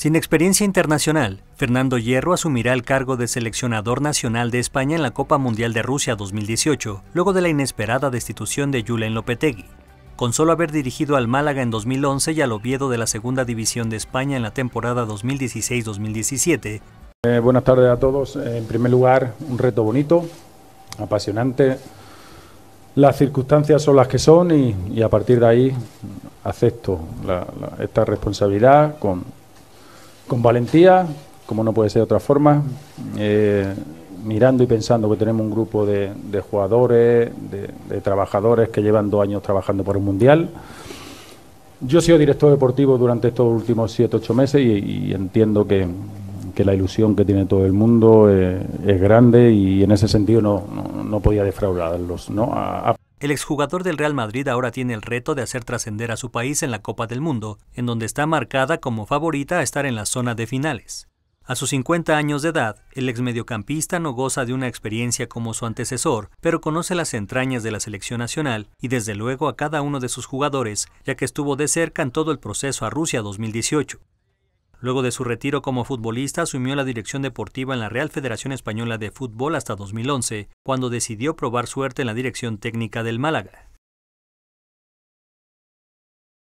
Sin experiencia internacional, Fernando Hierro asumirá el cargo de seleccionador nacional de España en la Copa Mundial de Rusia 2018, luego de la inesperada destitución de Julen Lopetegui. Con solo haber dirigido al Málaga en 2011 y al Oviedo de la Segunda División de España en la temporada 2016-2017. Eh, buenas tardes a todos. En primer lugar, un reto bonito, apasionante. Las circunstancias son las que son y, a partir de ahí acepto esta responsabilidad con, con valentía, como no puede ser de otra forma, eh, mirando y pensando que tenemos un grupo de, jugadores, de, trabajadores que llevan dos años trabajando por un mundial. Yo he sido director deportivo durante estos últimos siete ocho meses y, entiendo que, la ilusión que tiene todo el mundo eh, es grande y en ese sentido no, no, podía defraudarlos. ¿no? El exjugador del Real Madrid ahora tiene el reto de hacer trascender a su país en la Copa del Mundo, en donde está marcada como favorita a estar en la zona de finales. A sus 50 años de edad, el exmediocampista no goza de una experiencia como su antecesor, pero conoce las entrañas de la selección nacional y desde luego a cada uno de sus jugadores, ya que estuvo de cerca en todo el proceso a Rusia 2018. Luego de su retiro como futbolista, asumió la dirección deportiva en la Real Federación Española de Fútbol hasta 2011, cuando decidió probar suerte en la dirección técnica del Málaga.